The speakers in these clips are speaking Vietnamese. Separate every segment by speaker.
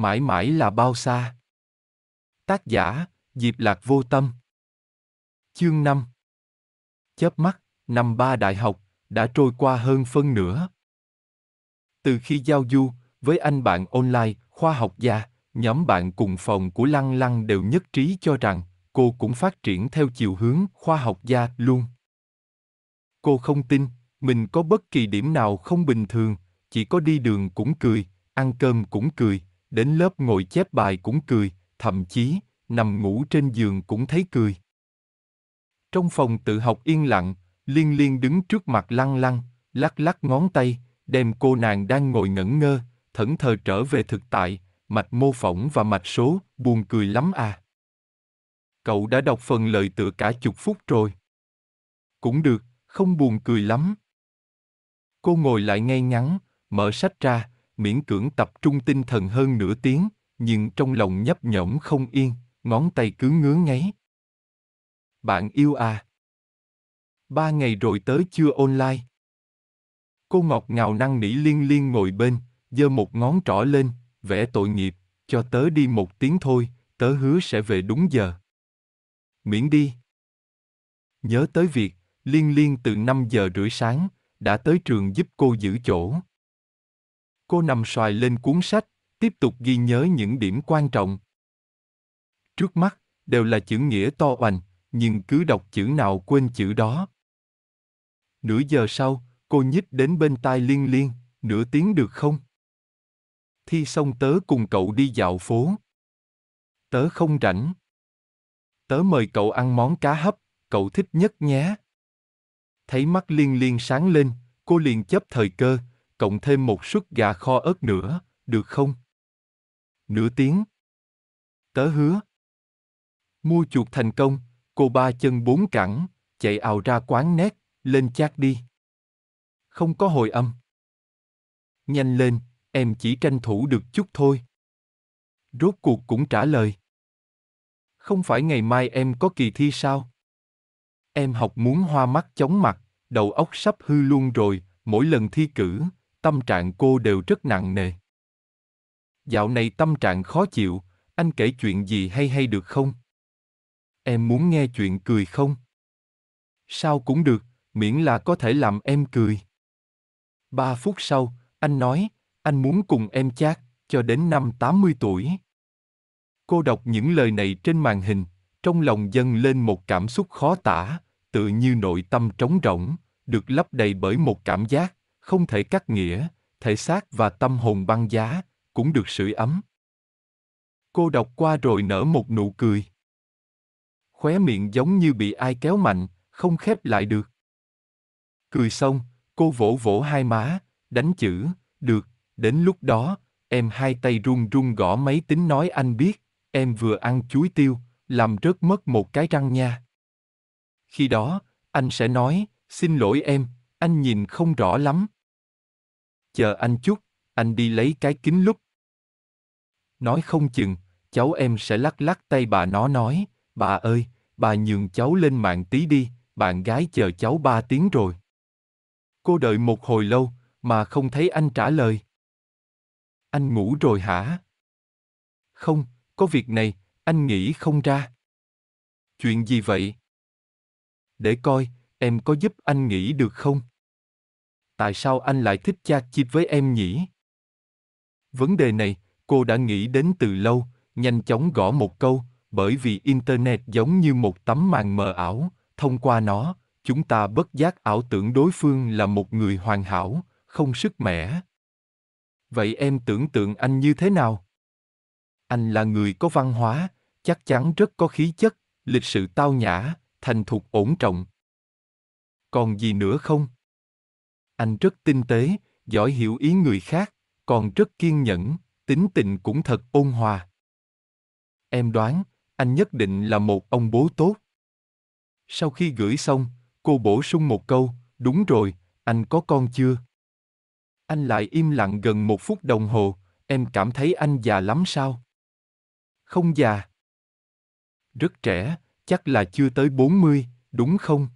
Speaker 1: mãi mãi là bao xa. Tác giả, Diệp Lạc Vô Tâm Chương 5 Chớp mắt, năm ba đại học, đã trôi qua hơn phân nửa. Từ khi giao du, với anh bạn online, khoa học gia, nhóm bạn cùng phòng của Lăng Lăng đều nhất trí cho rằng cô cũng phát triển theo chiều hướng khoa học gia luôn. Cô không tin, mình có bất kỳ điểm nào không bình thường, chỉ có đi đường cũng cười, ăn cơm cũng cười, đến lớp ngồi chép bài cũng cười, thậm chí, nằm ngủ trên giường cũng thấy cười. Trong phòng tự học yên lặng, Liên Liên đứng trước mặt lăng lăng, lắc lắc ngón tay, đem cô nàng đang ngồi ngẩn ngơ, thẫn thờ trở về thực tại, mạch mô phỏng và mạch số, buồn cười lắm à. Cậu đã đọc phần lời tựa cả chục phút rồi. Cũng được, không buồn cười lắm. Cô ngồi lại ngay ngắn, mở sách ra, miễn cưỡng tập trung tinh thần hơn nửa tiếng, nhưng trong lòng nhấp nhổm không yên, ngón tay cứ ngứa ngáy. Bạn yêu à? Ba ngày rồi tới chưa online. Cô ngọt ngào năng nỉ liên liên ngồi bên, giơ một ngón trỏ lên, vẽ tội nghiệp, cho tớ đi một tiếng thôi, tớ hứa sẽ về đúng giờ. Miễn đi. Nhớ tới việc, liên liên từ 5 giờ rưỡi sáng, đã tới trường giúp cô giữ chỗ cô nằm xoài lên cuốn sách, tiếp tục ghi nhớ những điểm quan trọng. Trước mắt, đều là chữ nghĩa to oành, nhưng cứ đọc chữ nào quên chữ đó. Nửa giờ sau, cô nhích đến bên tai liên liên, nửa tiếng được không? Thi xong tớ cùng cậu đi dạo phố. Tớ không rảnh. Tớ mời cậu ăn món cá hấp, cậu thích nhất nhé. Thấy mắt liên liên sáng lên, cô liền chấp thời cơ, cộng thêm một suất gà kho ớt nữa, được không? Nửa tiếng. Tớ hứa. Mua chuột thành công, cô ba chân bốn cẳng, chạy ào ra quán nét, lên chát đi. Không có hồi âm. Nhanh lên, em chỉ tranh thủ được chút thôi. Rốt cuộc cũng trả lời. Không phải ngày mai em có kỳ thi sao? Em học muốn hoa mắt chóng mặt, đầu óc sắp hư luôn rồi, mỗi lần thi cử, tâm trạng cô đều rất nặng nề. Dạo này tâm trạng khó chịu, anh kể chuyện gì hay hay được không? Em muốn nghe chuyện cười không? Sao cũng được, miễn là có thể làm em cười. Ba phút sau, anh nói, anh muốn cùng em chat cho đến năm 80 tuổi. Cô đọc những lời này trên màn hình, trong lòng dâng lên một cảm xúc khó tả, tự như nội tâm trống rỗng, được lấp đầy bởi một cảm giác, không thể cắt nghĩa, thể xác và tâm hồn băng giá, cũng được sưởi ấm. Cô đọc qua rồi nở một nụ cười. Khóe miệng giống như bị ai kéo mạnh, không khép lại được. Cười xong, cô vỗ vỗ hai má, đánh chữ, được, đến lúc đó, em hai tay run run gõ máy tính nói anh biết, em vừa ăn chuối tiêu, làm rớt mất một cái răng nha. Khi đó, anh sẽ nói, xin lỗi em, anh nhìn không rõ lắm chờ anh chút, anh đi lấy cái kính lúc. Nói không chừng, cháu em sẽ lắc lắc tay bà nó nói, bà ơi, bà nhường cháu lên mạng tí đi, bạn gái chờ cháu ba tiếng rồi. Cô đợi một hồi lâu, mà không thấy anh trả lời. Anh ngủ rồi hả? Không, có việc này, anh nghĩ không ra. Chuyện gì vậy? Để coi, em có giúp anh nghĩ được không? tại sao anh lại thích chat chít với em nhỉ? Vấn đề này, cô đã nghĩ đến từ lâu, nhanh chóng gõ một câu, bởi vì Internet giống như một tấm màn mờ ảo, thông qua nó, chúng ta bất giác ảo tưởng đối phương là một người hoàn hảo, không sức mẻ. Vậy em tưởng tượng anh như thế nào? Anh là người có văn hóa, chắc chắn rất có khí chất, lịch sự tao nhã, thành thục ổn trọng. Còn gì nữa không? Anh rất tinh tế, giỏi hiểu ý người khác, còn rất kiên nhẫn, tính tình cũng thật ôn hòa. Em đoán, anh nhất định là một ông bố tốt. Sau khi gửi xong, cô bổ sung một câu, đúng rồi, anh có con chưa? Anh lại im lặng gần một phút đồng hồ, em cảm thấy anh già lắm sao? Không già. Rất trẻ, chắc là chưa tới 40, đúng không?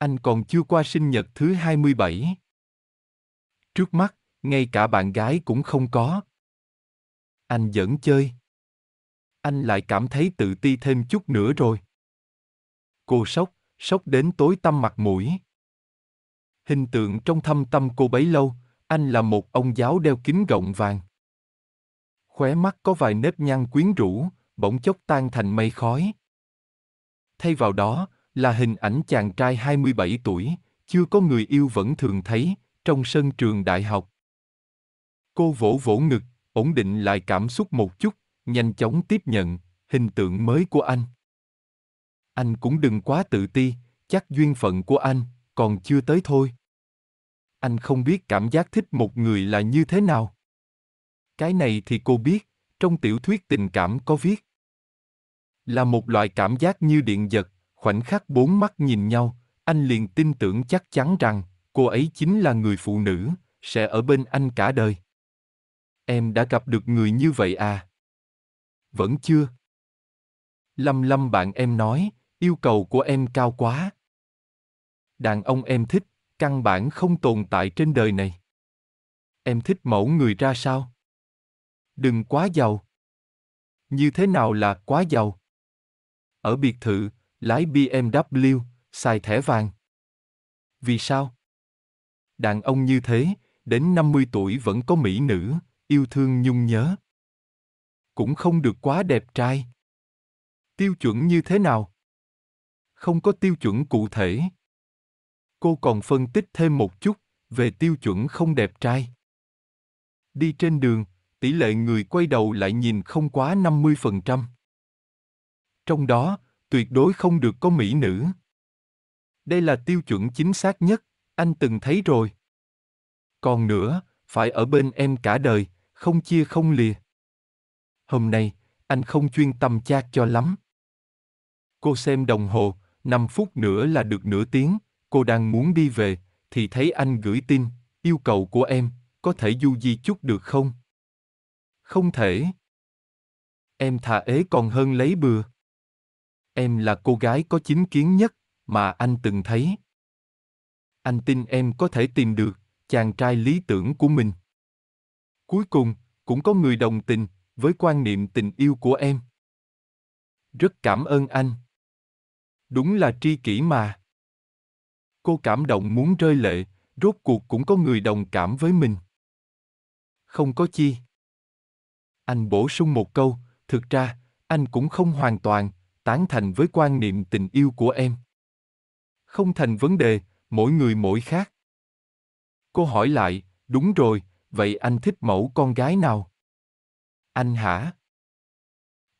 Speaker 1: anh còn chưa qua sinh nhật thứ 27. Trước mắt, ngay cả bạn gái cũng không có. Anh vẫn chơi. Anh lại cảm thấy tự ti thêm chút nữa rồi. Cô sốc, sốc đến tối tăm mặt mũi. Hình tượng trong thâm tâm cô bấy lâu, anh là một ông giáo đeo kính gọng vàng. Khóe mắt có vài nếp nhăn quyến rũ, bỗng chốc tan thành mây khói. Thay vào đó, là hình ảnh chàng trai 27 tuổi, chưa có người yêu vẫn thường thấy, trong sân trường đại học. Cô vỗ vỗ ngực, ổn định lại cảm xúc một chút, nhanh chóng tiếp nhận hình tượng mới của anh. Anh cũng đừng quá tự ti, chắc duyên phận của anh còn chưa tới thôi. Anh không biết cảm giác thích một người là như thế nào. Cái này thì cô biết, trong tiểu thuyết tình cảm có viết. Là một loại cảm giác như điện giật, Khoảnh khắc bốn mắt nhìn nhau, anh liền tin tưởng chắc chắn rằng cô ấy chính là người phụ nữ, sẽ ở bên anh cả đời. Em đã gặp được người như vậy à? Vẫn chưa. Lâm lâm bạn em nói, yêu cầu của em cao quá. Đàn ông em thích, căn bản không tồn tại trên đời này. Em thích mẫu người ra sao? Đừng quá giàu. Như thế nào là quá giàu? Ở biệt thự, lái BMW, xài thẻ vàng. Vì sao? Đàn ông như thế, đến 50 tuổi vẫn có mỹ nữ, yêu thương nhung nhớ. Cũng không được quá đẹp trai. Tiêu chuẩn như thế nào? Không có tiêu chuẩn cụ thể. Cô còn phân tích thêm một chút về tiêu chuẩn không đẹp trai. Đi trên đường, tỷ lệ người quay đầu lại nhìn không quá 50%. Trong đó, tuyệt đối không được có mỹ nữ. Đây là tiêu chuẩn chính xác nhất, anh từng thấy rồi. Còn nữa, phải ở bên em cả đời, không chia không lìa. Hôm nay, anh không chuyên tâm chat cho lắm. Cô xem đồng hồ, 5 phút nữa là được nửa tiếng, cô đang muốn đi về, thì thấy anh gửi tin, yêu cầu của em, có thể du di chút được không? Không thể. Em thà ế còn hơn lấy bừa. Em là cô gái có chính kiến nhất mà anh từng thấy. Anh tin em có thể tìm được chàng trai lý tưởng của mình. Cuối cùng, cũng có người đồng tình với quan niệm tình yêu của em. Rất cảm ơn anh. Đúng là tri kỷ mà. Cô cảm động muốn rơi lệ, rốt cuộc cũng có người đồng cảm với mình. Không có chi. Anh bổ sung một câu, thực ra, anh cũng không hoàn toàn, tán thành với quan niệm tình yêu của em không thành vấn đề mỗi người mỗi khác cô hỏi lại đúng rồi vậy anh thích mẫu con gái nào anh hả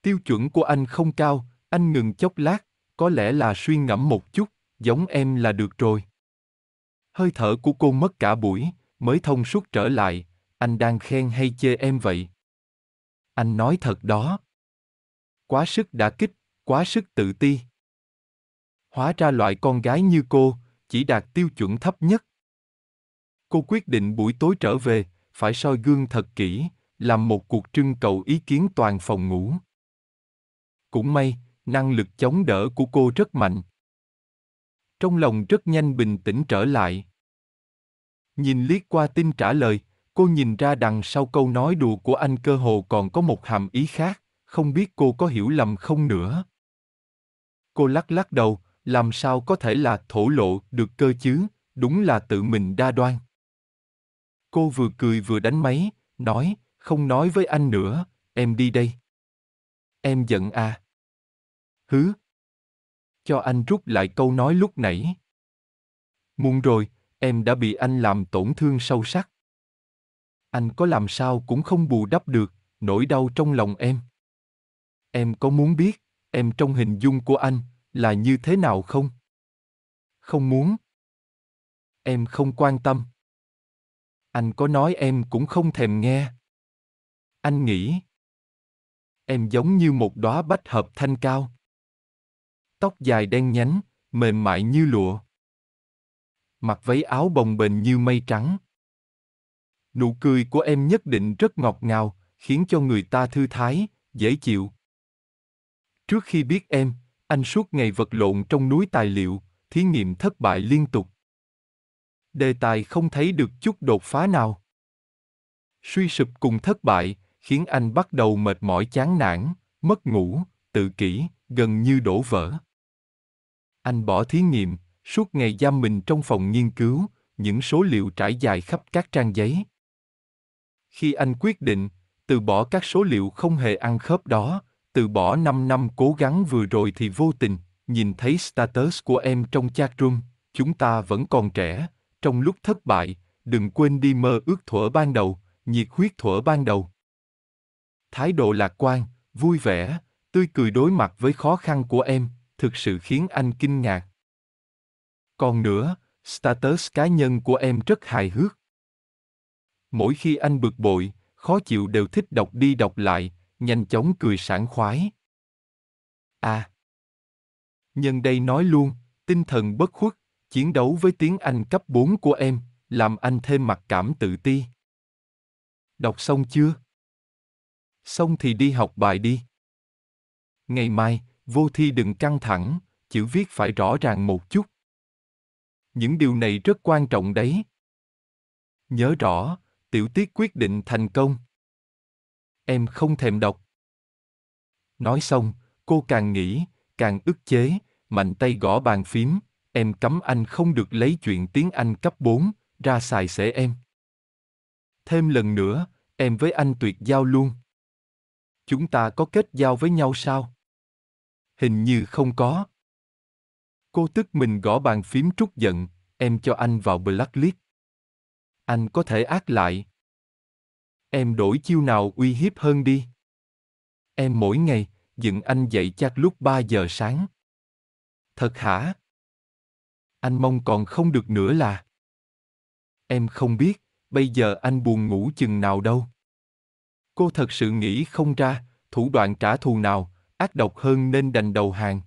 Speaker 1: tiêu chuẩn của anh không cao anh ngừng chốc lát có lẽ là suy ngẫm một chút giống em là được rồi hơi thở của cô mất cả buổi mới thông suốt trở lại anh đang khen hay chê em vậy anh nói thật đó quá sức đã kích quá sức tự ti. Hóa ra loại con gái như cô, chỉ đạt tiêu chuẩn thấp nhất. Cô quyết định buổi tối trở về, phải soi gương thật kỹ, làm một cuộc trưng cầu ý kiến toàn phòng ngủ. Cũng may, năng lực chống đỡ của cô rất mạnh. Trong lòng rất nhanh bình tĩnh trở lại. Nhìn liếc qua tin trả lời, cô nhìn ra đằng sau câu nói đùa của anh cơ hồ còn có một hàm ý khác, không biết cô có hiểu lầm không nữa. Cô lắc lắc đầu, làm sao có thể là thổ lộ được cơ chứ, đúng là tự mình đa đoan. Cô vừa cười vừa đánh máy, nói, không nói với anh nữa, em đi đây. Em giận à? Hứ. Cho anh rút lại câu nói lúc nãy. Muộn rồi, em đã bị anh làm tổn thương sâu sắc. Anh có làm sao cũng không bù đắp được nỗi đau trong lòng em. Em có muốn biết? em trong hình dung của anh là như thế nào không không muốn em không quan tâm anh có nói em cũng không thèm nghe anh nghĩ em giống như một đóa bách hợp thanh cao tóc dài đen nhánh mềm mại như lụa mặc váy áo bồng bềnh như mây trắng nụ cười của em nhất định rất ngọt ngào khiến cho người ta thư thái dễ chịu Trước khi biết em, anh suốt ngày vật lộn trong núi tài liệu, thí nghiệm thất bại liên tục. Đề tài không thấy được chút đột phá nào. Suy sụp cùng thất bại, khiến anh bắt đầu mệt mỏi chán nản, mất ngủ, tự kỷ, gần như đổ vỡ. Anh bỏ thí nghiệm, suốt ngày giam mình trong phòng nghiên cứu, những số liệu trải dài khắp các trang giấy. Khi anh quyết định từ bỏ các số liệu không hề ăn khớp đó, từ bỏ 5 năm cố gắng vừa rồi thì vô tình, nhìn thấy status của em trong chat room, chúng ta vẫn còn trẻ, trong lúc thất bại, đừng quên đi mơ ước thuở ban đầu, nhiệt huyết thuở ban đầu. Thái độ lạc quan, vui vẻ, tươi cười đối mặt với khó khăn của em, thực sự khiến anh kinh ngạc. Còn nữa, status cá nhân của em rất hài hước. Mỗi khi anh bực bội, khó chịu đều thích đọc đi đọc lại, nhanh chóng cười sảng khoái. À, nhân đây nói luôn, tinh thần bất khuất, chiến đấu với tiếng Anh cấp 4 của em, làm anh thêm mặc cảm tự ti. Đọc xong chưa? Xong thì đi học bài đi. Ngày mai, vô thi đừng căng thẳng, chữ viết phải rõ ràng một chút. Những điều này rất quan trọng đấy. Nhớ rõ, tiểu tiết quyết định thành công em không thèm đọc. Nói xong, cô càng nghĩ, càng ức chế, mạnh tay gõ bàn phím, em cấm anh không được lấy chuyện tiếng Anh cấp 4, ra xài xể em. Thêm lần nữa, em với anh tuyệt giao luôn. Chúng ta có kết giao với nhau sao? Hình như không có. Cô tức mình gõ bàn phím trút giận, em cho anh vào blacklist. Anh có thể ác lại, Em đổi chiêu nào uy hiếp hơn đi. Em mỗi ngày, dựng anh dậy chắc lúc 3 giờ sáng. Thật hả? Anh mong còn không được nữa là. Em không biết, bây giờ anh buồn ngủ chừng nào đâu. Cô thật sự nghĩ không ra, thủ đoạn trả thù nào, ác độc hơn nên đành đầu hàng.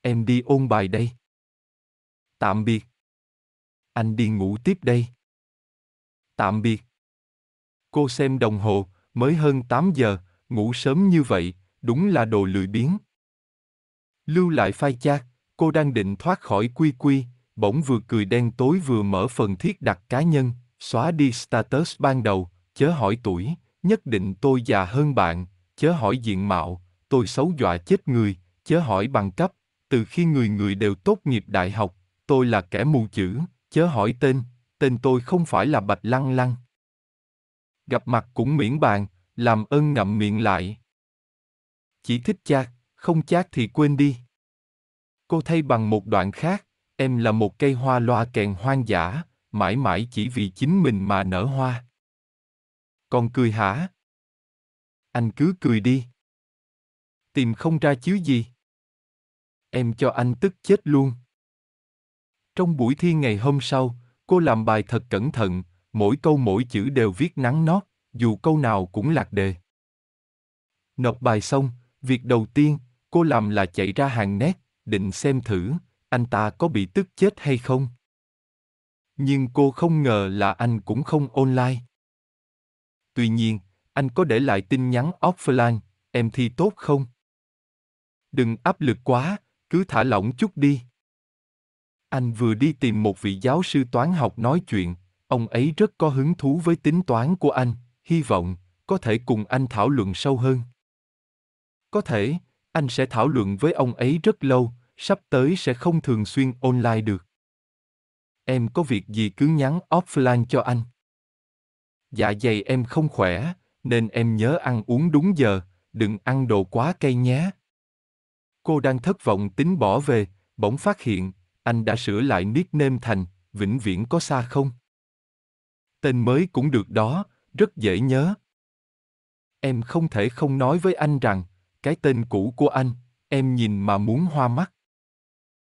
Speaker 1: Em đi ôn bài đây. Tạm biệt. Anh đi ngủ tiếp đây. Tạm biệt. Cô xem đồng hồ, mới hơn 8 giờ, ngủ sớm như vậy, đúng là đồ lười biếng. Lưu lại phai chát, cô đang định thoát khỏi quy quy, bỗng vừa cười đen tối vừa mở phần thiết đặt cá nhân, xóa đi status ban đầu, chớ hỏi tuổi, nhất định tôi già hơn bạn, chớ hỏi diện mạo, tôi xấu dọa chết người, chớ hỏi bằng cấp, từ khi người người đều tốt nghiệp đại học, tôi là kẻ mù chữ, chớ hỏi tên, tên tôi không phải là Bạch Lăng Lăng gặp mặt cũng miễn bàn, làm ơn ngậm miệng lại. Chỉ thích chát, không chát thì quên đi. Cô thay bằng một đoạn khác, em là một cây hoa loa kèn hoang dã, mãi mãi chỉ vì chính mình mà nở hoa. Còn cười hả? Anh cứ cười đi. Tìm không ra chứ gì. Em cho anh tức chết luôn. Trong buổi thi ngày hôm sau, cô làm bài thật cẩn thận, mỗi câu mỗi chữ đều viết nắng nót, dù câu nào cũng lạc đề. Nộp bài xong, việc đầu tiên cô làm là chạy ra hàng nét, định xem thử anh ta có bị tức chết hay không. Nhưng cô không ngờ là anh cũng không online. Tuy nhiên, anh có để lại tin nhắn offline, em thi tốt không? Đừng áp lực quá, cứ thả lỏng chút đi. Anh vừa đi tìm một vị giáo sư toán học nói chuyện, Ông ấy rất có hứng thú với tính toán của anh, hy vọng có thể cùng anh thảo luận sâu hơn. Có thể, anh sẽ thảo luận với ông ấy rất lâu, sắp tới sẽ không thường xuyên online được. Em có việc gì cứ nhắn offline cho anh. Dạ dày em không khỏe, nên em nhớ ăn uống đúng giờ, đừng ăn đồ quá cay nhé. Cô đang thất vọng tính bỏ về, bỗng phát hiện, anh đã sửa lại nickname thành, vĩnh viễn có xa không? tên mới cũng được đó, rất dễ nhớ. Em không thể không nói với anh rằng, cái tên cũ của anh, em nhìn mà muốn hoa mắt.